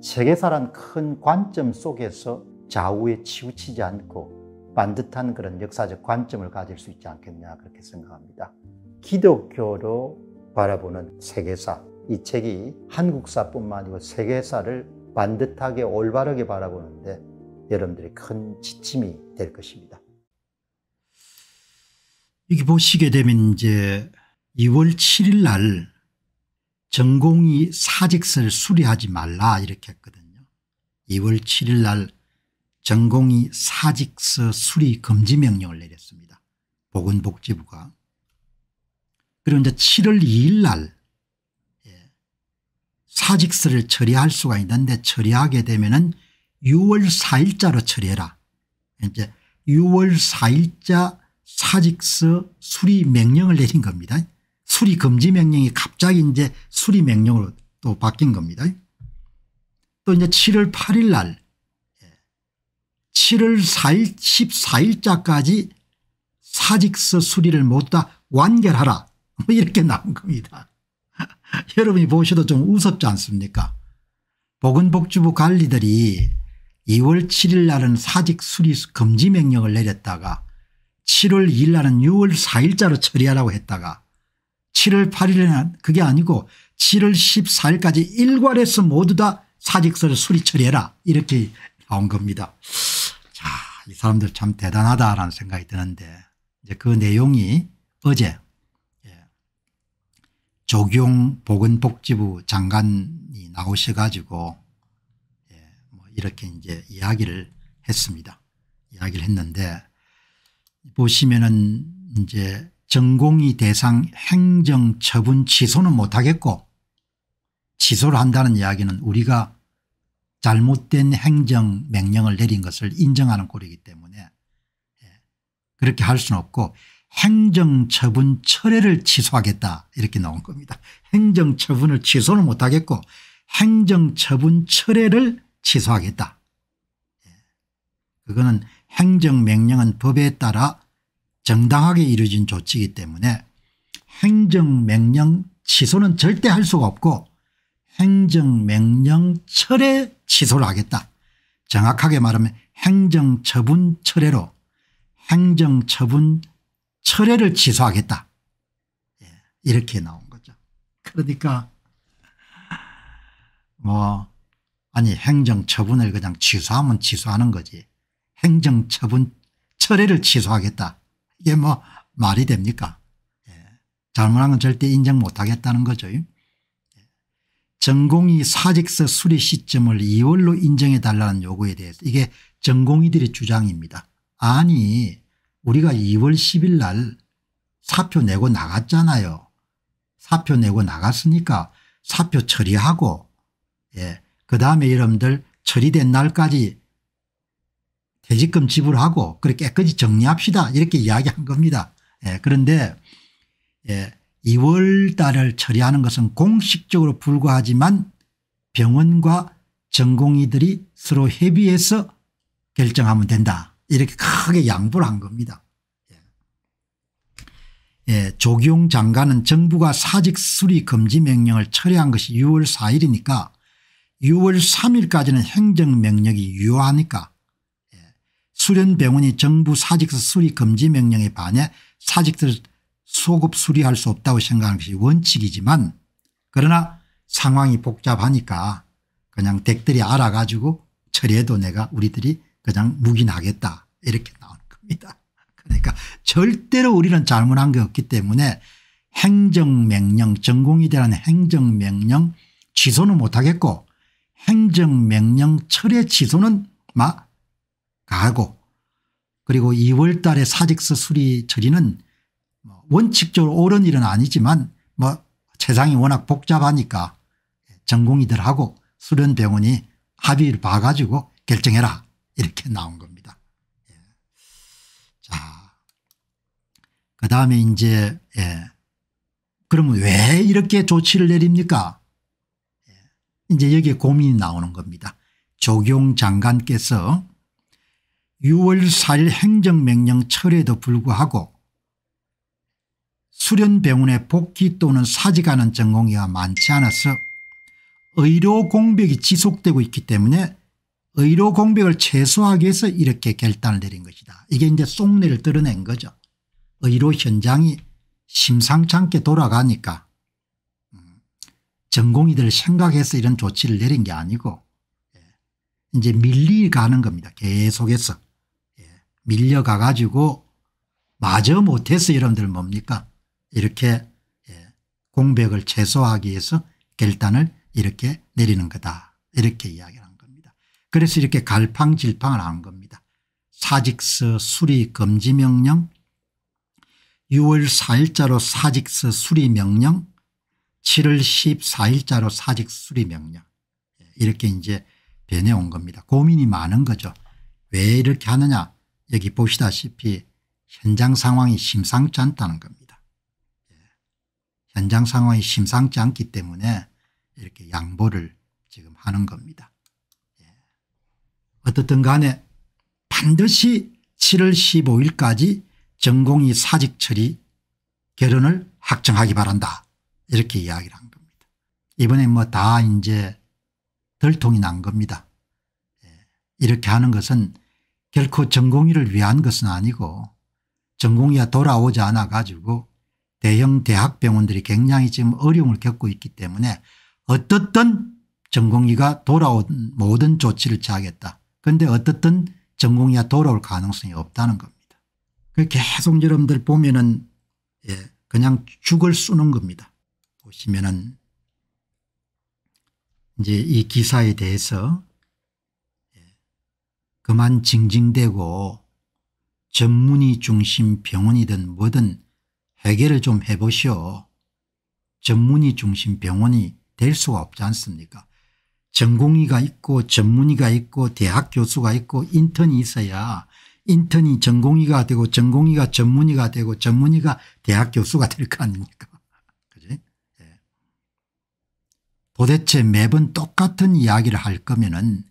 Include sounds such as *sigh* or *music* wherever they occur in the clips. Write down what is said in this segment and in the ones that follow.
세계사란 큰 관점 속에서 좌우에 치우치지 않고 반듯한 그런 역사적 관점을 가질 수 있지 않겠냐 그렇게 생각합니다. 기독교로 바라보는 세계사 이 책이 한국사뿐만 아니고 세계사를 반듯하게 올바르게 바라보는데 여러분들이 큰 지침이 될 것입니다. 여기 보시게 되면 이제 2월 7일 날 전공이 사직서를 수리하지 말라 이렇게 했거든요. 2월 7일 날 전공이 사직서 수리 금지 명령을 내렸습니다. 보건복지부가. 그리고 이제 7월 2일 날 예, 사직서를 처리할 수가 있는데 처리하게 되면은 6월 4일자로 처리해라. 이제 6월 4일자 사직서 수리 명령을 내린 겁니다. 수리 금지 명령이 갑자기 이제 수리 명령으로 또 바뀐 겁니다. 또 이제 7월 8일 날 7월 예, 4일 14일자까지 사직서 수리를 못다 완결하라 뭐 이렇게 나온 겁니다. *laughs* 여러분이 보셔도 좀 우습지 않습니까 보건복지부 관리들이 2월 7일 날은 사직 수리 금지 명령을 내렸다가 7월 2일 날은 6월 4일자로 처리하라고 했다가 7월 8일에는 그게 아니고 7월 14일까지 일괄해서 모두 다 사직서를 수리 처리해라 이렇게 나온 겁니다. 자, 이 사람들 참 대단하다라는 생각이 드는데 이제 그 내용이 어제 예, 조경 보건복지부 장관이 나오셔 가지고 예, 뭐 이렇게 이제 이야기를 했습니다. 이야기를 했는데 보시면은 이제 전공이 대상 행정 처분 취소는 못하겠고 취소를 한다는 이야기는 우리가 잘못된 행정 명령을 내린 것을 인정하는 꼴이기 때문에 예, 그렇게 할 수는 없고 행정처분 철회를 취소하겠다 이렇게 나온 겁니다. 행정처분을 취소는 못하겠고 행정처분 철회를 취소하겠다. 예, 그거는 행정명령은 법에 따라 정당하게 이루어진 조치이기 때문에 행정명령 취소는 절대 할 수가 없고 행정명령 철회 취소를 하겠다. 정확하게 말하면 행정처분 철회로 행정처분 철회를 취소하겠다. 예, 이렇게 나온 거죠. 그러니까 뭐 아니 행정처분을 그냥 취소하면 취소하는 거지 행정처분 철회를 취소하겠다. 이게 뭐 말이 됩니까? 예. 잘못한 건 절대 인정 못하겠다는 거죠. 예. 전공이 사직서 수리 시점을 2월로 인정해 달라는 요구에 대해서 이게 전공이들의 주장입니다. 아니 우리가 2월 10일 날 사표 내고 나갔잖아요. 사표 내고 나갔으니까 사표 처리하고 예. 그다음에 여러분들 처리된 날까지 퇴직금 지불하고 그렇게 깨끗이 정리합시다 이렇게 이야기한 겁니다. 예, 그런데 예, 2월 달을 처리하는 것은 공식적으로 불과하지만 병원과 전공의들이 서로 협의해서 결정하면 된다 이렇게 크게 양보를 한 겁니다. 예, 예 조기용 장관은 정부가 사직 수리 금지 명령을 처리한 것이 6월 4일이니까 6월 3일까지는 행정명령이 유효하니까 수련병원이 정부 사직서 수리 금지 명령에 반해 사직들 소급 수리할 수 없다고 생각하는 것이 원칙이지만 그러나 상황이 복잡하니까 그냥 댁들이 알아가지고 처리해도 내가 우리들이 그냥 묵인하겠다 이렇게 나오 겁니다. 그러니까 절대로 우리는 잘못한 게 없기 때문에 행정명령 전공이 되는 라 행정명령 취소는 못하겠고 행정명령 철회 취소는 막 가고 그리고 2월 달에 사직서 수리 처리는 뭐 원칙적으로 옳은 일은 아니지만 뭐 세상이 워낙 복잡하니까 전공의들하고 수련병원이 합의를 봐가지고 결정해라 이렇게 나온 겁니다. 예. 자, 그 다음에 이제 예. 그러면 왜 이렇게 조치를 내립니까? 예. 이제 여기에 고민이 나오는 겁니다. 조경 장관께서 6월 4일 행정명령 철에도 불구하고 수련병원에 복귀 또는 사직하는 전공의가 많지 않아서 의료 공백이 지속되고 있기 때문에 의료 공백을 최소화하기 위해서 이렇게 결단을 내린 것이다. 이게 이제 속내를 드러낸 거죠. 의료 현장이 심상찮게 돌아가니까 음, 전공의들 생각해서 이런 조치를 내린 게 아니고 예, 이제 밀리가는 겁니다. 계속해서. 밀려가 가지고 마저 못해서 여러분들 뭡니까 이렇게 예, 공백을 최소화하기 위해서 결단을 이렇게 내리는 거다 이렇게 이야기를 한 겁니다. 그래서 이렇게 갈팡질팡을 한 겁니다. 사직서 수리 금지 명령 6월 4일자로 사직서 수리 명령 7월 14일자로 사직 수리 명령 예, 이렇게 이제 변해온 겁니다. 고민이 많은 거죠. 왜 이렇게 하느냐 여기 보시다시피 현장 상황이 심상치 않다는 겁니다. 예. 현장 상황이 심상치 않기 때문에 이렇게 양보를 지금 하는 겁니다. 예. 어떻든 간에 반드시 7월 15일까지 전공이 사직 처리 결혼을 확정하기 바란다 이렇게 이야기를 한 겁니다. 이번에 뭐 다 이제 덜통이 난 겁니다. 예. 이렇게 하는 것은 결코 전공의를 위한 것은 아니고 전공의가 돌아오지 않아 가지고 대형 대학병원들이 굉장히 지금 어려움을 겪고 있기 때문에 어떻든 전공의가 돌아온 모든 조치를 취하겠다. 그런데 어떻든 전공의가 돌아올 가능성이 없다는 겁니다. 그 계속 여러분들 보면은 예 그냥 죽을 쏘는 겁니다. 보시면은 이제 이 기사에 대해서 그만 징징대고 전문의 중심 병원이든 뭐든 해결을 좀 해보시오. 전문의 중심 병원이 될 수가 없지 않습니까 전공의가 있고 전문의가 있고 대학 교수가 있고 인턴이 있어야 인턴이 전공의가 되고 전공의가 전문의가 되고 전문의가 대학 교수가 될 거 아닙니까 *laughs* 그지? 예. 도대체 매번 똑같은 이야기를 할 거면 은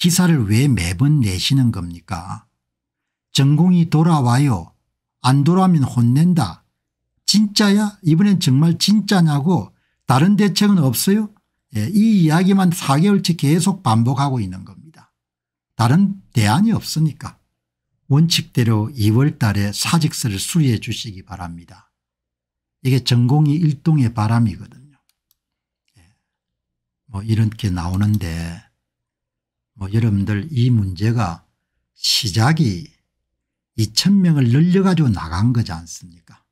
기사를 왜 매번 내시는 겁니까? 전공이 돌아와요. 안 돌아오면 혼낸다. 진짜야? 이번엔 정말 진짜냐고 다른 대책은 없어요? 예, 이 이야기만 4개월째 계속 반복하고 있는 겁니다. 다른 대안이 없으니까. 원칙대로 2월 달에 사직서를 수리해 주시기 바랍니다. 이게 전공이 일동의 바람이거든요. 예, 뭐 이렇게 나오는데 뭐 여러분들 이 문제가 시작이 2 0 0 0명을 늘려가지고 나간 거지 않습니까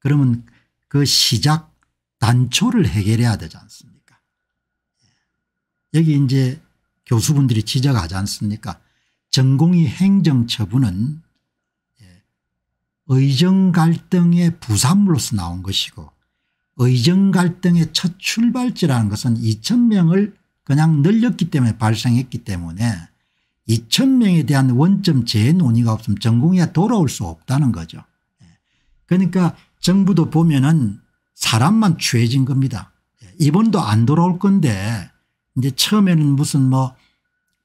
그러면 그 시작 단초를 해결해야 되지 않습니까 예. 여기 이제 교수분들이 지적하지 않습니까 전공의 행정처분은 예, 의정 갈등의 부산물로서 나온 것이고 의정 갈등의 첫 출발지라는 것은 2천명을 그냥 늘렸기 때문에 발생했기 때문에 2,000명에 대한 원점 재해 논의가 없으면 전공이야 돌아올 수 없다는 거죠. 예. 그러니까 정부도 보면은 사람만 취해진 겁니다. 예. 이번도 안 돌아올 건데 이제 처음에는 무슨 뭐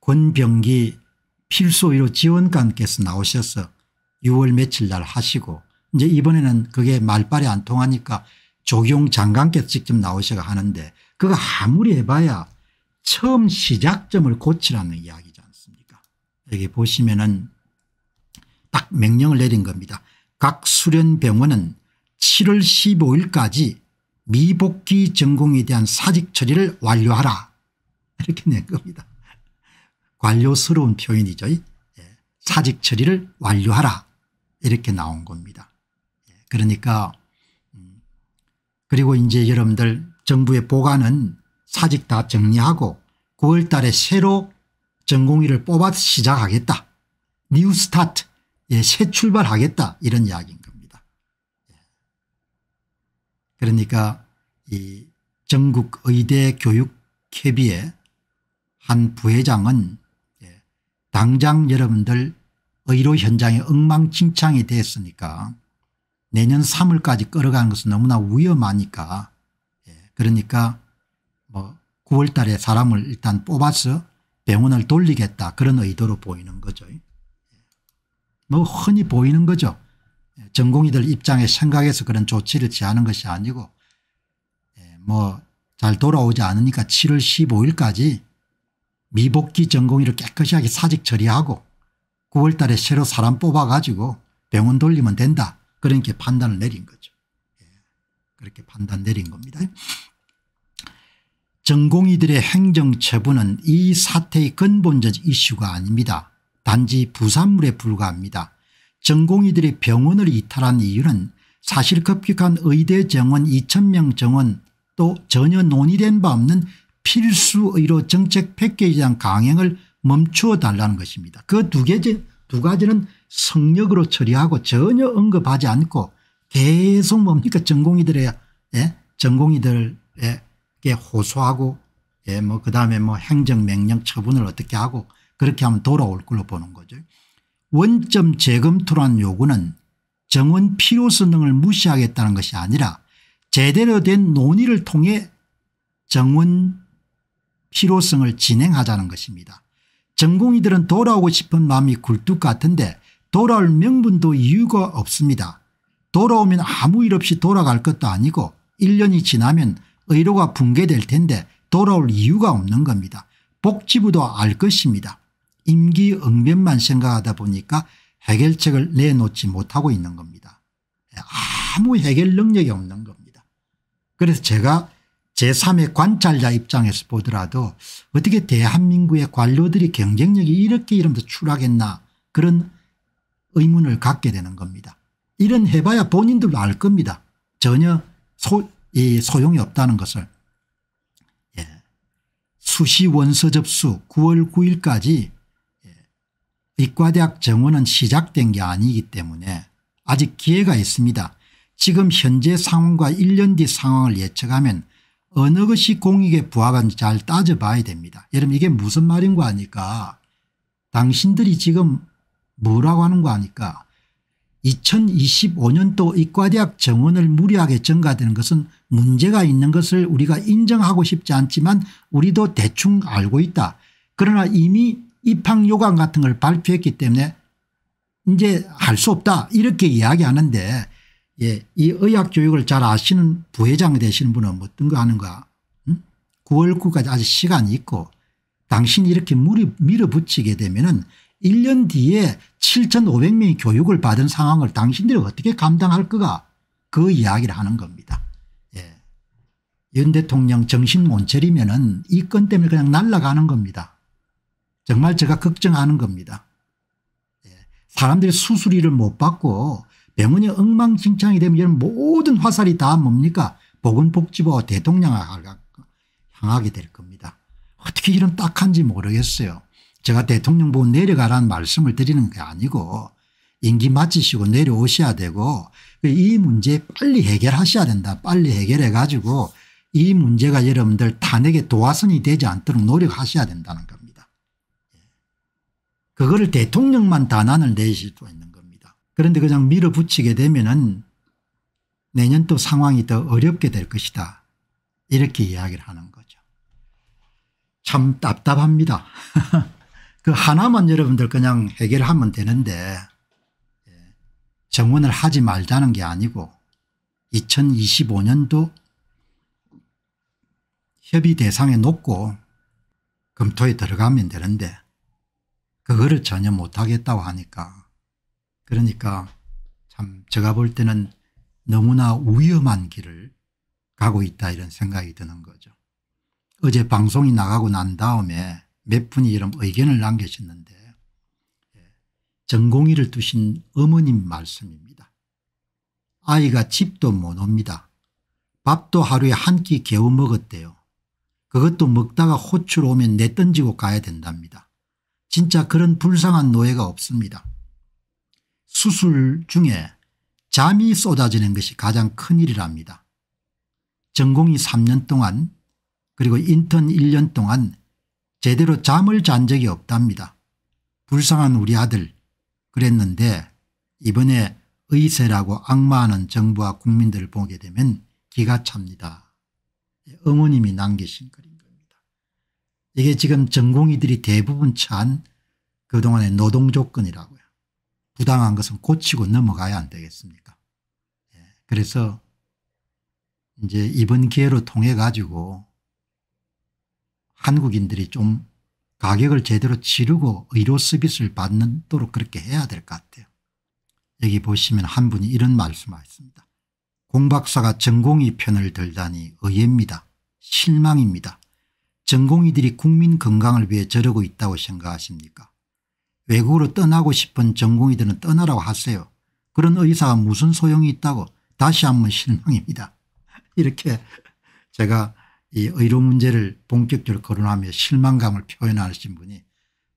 권병기 필수의료 지원관께서 나오셔서 6월 며칠 날 하시고 이제 이번에는 그게 말빨이 안 통하니까 조경 장관께서 직접 나오셔가 하는데 그거 아무리 해봐야 처음 시작점을 고치라는 이야기지 않습니까? 여기 보시면은 딱 명령을 내린 겁니다. 각 수련병원은 7월 15일까지 미복귀 전공에 대한 사직 처리를 완료하라 이렇게 낸 겁니다. 관료스러운 표현이죠. 예, 사직 처리를 완료하라 이렇게 나온 겁니다. 예, 그러니까 음, 그리고 이제 여러분들 정부의 보관은 사직 다 정리하고 9월 달에 새로 전공의를 뽑아 시작하겠다. 뉴 스타트 예, 새 출발하겠다 이런 이야기인 겁니다. 예. 그러니까 이 전국 의대 교육 협의회 한 부회장은 예, 당장 여러분들 의료 현장이 엉망진창이 됐으니까 내년 3월까지 끌어가는 것은 너무나 위험하니까 예, 그러니까 9월 달에 사람을 일단 뽑아서 병원을 돌리겠다 그런 의도로 보이는 거죠. 예. 뭐 흔히 보이는 거죠. 예, 전공의들 입장에 생각해서 그런 조치를 취하는 것이 아니고 예, 뭐잘 돌아오지 않으니까 7월 15일까지 미복귀 전공의를 깨끗하게 사직 처리하고 9월 달에 새로 사람 뽑아가지고 병원 돌리면 된다. 그런 게 판단을 내린 거죠. 그렇게 판단 내린 겁니다. 전공의들의 행정처분은 이 사태의 근본적 이슈가 아닙니다. 단지 부산물에 불과합니다. 전공의들의 병원을 이탈한 이유는 사실 급격한 의대 정원 2천명 정원 또 전혀 논의된 바 없는 필수의료 정책 패키지에 대한 강행을 멈추어 달라는 것입니다. 그두두 가지는 성역으로 처리하고 전혀 언급하지 않고 계속 뭡니까 전공의들의 예? 전공의들의 어 호소하고 예, 뭐 그다음에 뭐 행정명령 처분을 어떻게 하고 그렇게 하면 돌아올 걸로 보는 거죠. 원점 재검토란 요구는 정원 필요성 등을 무시하겠다는 것이 아니라 제대로 된 논의를 통해 정원 필요성을 진행하자는 것입니다. 전공의들은 돌아오고 싶은 마음이 굴뚝 같은데 돌아올 명분도 이유가 없습니다. 돌아오면 아무 일 없이 돌아갈 것도 아니고 1년이 지나면 의료가 붕괴될 텐데 돌아올 이유가 없는 겁니다. 복지부도 알 것입니다. 임기응변만 생각하다 보니까 해결책을 내놓지 못하고 있는 겁니다. 예, 아무 해결 능력이 없는 겁니다. 그래서 제가 제3의 관찰자 입장에서 보더라도 어떻게 대한민국의 관료들이 경쟁력이 이렇게 이러면서 추락했나 그런 의문을 갖게 되는 겁니다. 이런 해봐야 본인들도 알 겁니다. 전혀 소, 이 소용이 없다는 것을 예. 수시 원서 접수 9월 9일까지 예. 의과대학 정원은 시작된 게 아니기 때문에 아직 기회가 있습니다. 지금 현재 상황과 1년 뒤 상황을 예측하면 어느 것이 공익에 부합한지 잘 따져봐야 됩니다. 여러분 이게 무슨 말인 거 아니까 당신들이 지금 뭐라고 하는 거 아니까 2025년도 의과대학 정원을 무리하게 증가되는 것은 문제가 있는 것을 우리가 인정하고 싶지 않지만 우리도 대충 알고 있다. 그러나 이미 입학 요강 같은 걸 발표했기 때문에 이제 할 수 없다 이렇게 이야기하는데 예, 이 의학교육을 잘 아시는 부회장 되시는 분은 어떤 거 하는가 응? 9월 9까지 아직 시간이 있고 당신이 이렇게 물이 밀어붙이게 되면 은 1년 뒤에 7500명이 교육을 받은 상황을 당신들이 어떻게 감당할 거가 그 이야기를 하는 겁니다. 윤 대통령 정신 못 차리면은 이 건 때문에 그냥 날아가는 겁니다. 정말 제가 걱정하는 겁니다. 예. 사람들이 수술비를 못 받고 병원이 엉망진창이 되면 이런 모든 화살이 다 뭡니까 보건복지부와 대통령을 향하게 될 겁니다. 어떻게 이런 딱한지 모르겠어요. 제가 대통령 보고 내려가라는 말씀을 드리는 게 아니고 임기 마치시고 내려오셔야 되고 이 문제 빨리 해결하셔야 된다. 빨리 해결해 가지고 이 문제가 여러분들 탄핵에 도화선이 되지 않도록 노력하셔야 된다는 겁니다. 그거를 대통령만 단안을 내실 수 있는 겁니다. 그런데 그냥 밀어붙이게 되면은 내년 또 상황이 더 어렵게 될 것이다. 이렇게 이야기를 하는 거죠. 참 답답합니다. *laughs* 그 하나만 여러분들 그냥 해결하면 되는데 예, 정원을 하지 말자는 게 아니고 2025년도 협의 대상에 놓고 검토에 들어가면 되는데 그거를 전혀 못하겠다고 하니까 그러니까 참 제가 볼 때는 너무나 위험한 길을 가고 있다 이런 생각이 드는 거죠. 어제 방송이 나가고 난 다음에 몇 분이 이런 의견을 남겨주셨는데 예, 전공의를 두신 어머님 말씀입니다. 아이가 집도 못 옵니다. 밥도 하루에 한끼 개워 먹었대요. 그것도 먹다가 호출 오면 내던지고 가야 된답니다. 진짜 그런 불쌍한 노예가 없습니다. 수술 중에 잠이 쏟아지는 것이 가장 큰일이랍니다. 전공이 3년 동안 그리고 인턴 1년 동안 제대로 잠을 잔 적이 없답니다. 불쌍한 우리 아들 그랬는데 이번에 의세라고 악마하는 정부와 국민들을 보게 되면 기가 찹니다. 어머님이 남기신 글인 겁니다. 이게 지금 전공의들이 대부분 찬 그동안의 노동 조건이라고요. 부당한 것은 고치고 넘어가야 안 되겠습니까? 예. 그래서 이제 이번 기회로 통해 가지고 한국인들이 좀 가격을 제대로 치르고 의료 서비스를 받도록 그렇게 해야 될 것 같아요. 여기 보시면 한 분이 이런 말씀하셨습니다. 공박사가 전공의 편을 들다니 의외입니다. 실망입니다. 전공의들이 국민 건강을 위해 저러고 있다고 생각하십니까 외국으로 떠나고 싶은 전공의들은 떠나라고 하세요. 그런 의사가 무슨 소용이 있다고 다시 한번 실망입니다. *laughs* 이렇게 제가 이 의료 문제를 본격적으로 거론하며 실망감을 표현하신 분이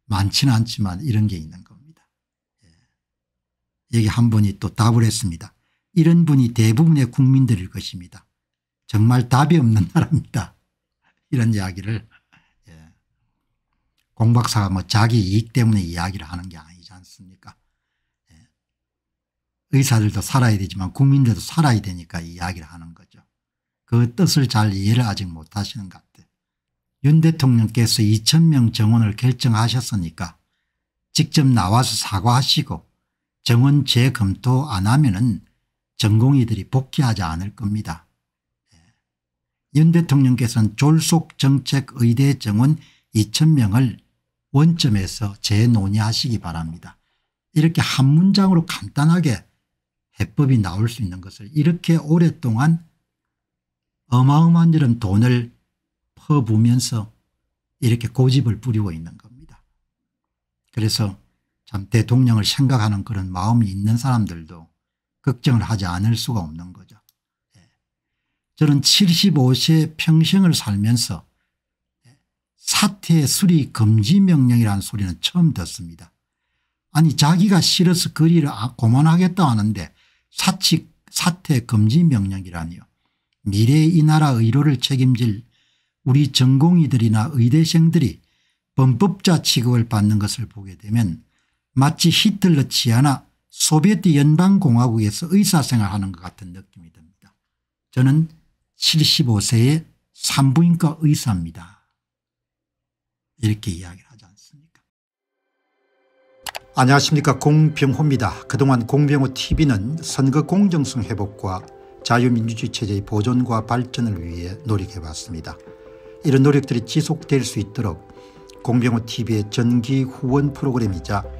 많지는 않지만 이런 게 있는 겁니다. 예. 여기 한 분이 또 답을 했습니다. 이런 분이 대부분의 국민들일 것입니다. 정말 답이 없는 *laughs* 나라입니다. 이런 이야기를 예. 공박사가 뭐 자기 이익 때문에 이야기를 하는 게 아니지 않습니까 예. 의사들도 살아야 되지만 국민들도 살아야 되니까 이야기를 하는 거죠. 그 뜻을 잘 이해를 아직 못하시는 것 같아요. 윤 대통령께서 2천명 정원을 결정하셨으니까 직접 나와서 사과하시고 정원 재검토 안 하면 은 전공의들이 복귀하지 않을 겁니다. 예. 윤 대통령께서는 졸속정책의대 정원 2천명을 원점에서 재논의하시기 바랍니다. 이렇게 한 문장으로 간단하게 해법이 나올 수 있는 것을 이렇게 오랫동안 어마어마한 이런 돈을 퍼부면서 이렇게 고집을 부리고 있는 겁니다. 그래서 참 대통령을 생각하는 그런 마음이 있는 사람들도 걱정을 하지 않을 수가 없는 거죠. 예. 저는 75세 평생을 살면서 예, 사태 수리 금지 명령이라는 소리는 처음 듣습니다. 아니 자기가 싫어서 거리를 그 아, 고만하겠다 하는데 사칙 사태 금지 명령이라니요. 미래 이 나라 의료를 책임질 우리 전공의들이나 의대생들이 범법자 취급을 받는 것을 보게 되면 마치 히틀러 치아나 소비에트 연방공화국에서 의사생활하는 것 같은 느낌이 듭니다. 저는 75세의 산부인과 의사입니다. 이렇게 이야기를 하지 않습니까 안녕하십니까 공병호입니다. 그동안 공병호TV는 선거 공정성 회복과 자유민주주의 체제의 보존과 발전을 위해 노력해왔습니다. 이런 노력들이 지속될 수 있도록 공병호TV의 전기 후원 프로그램이자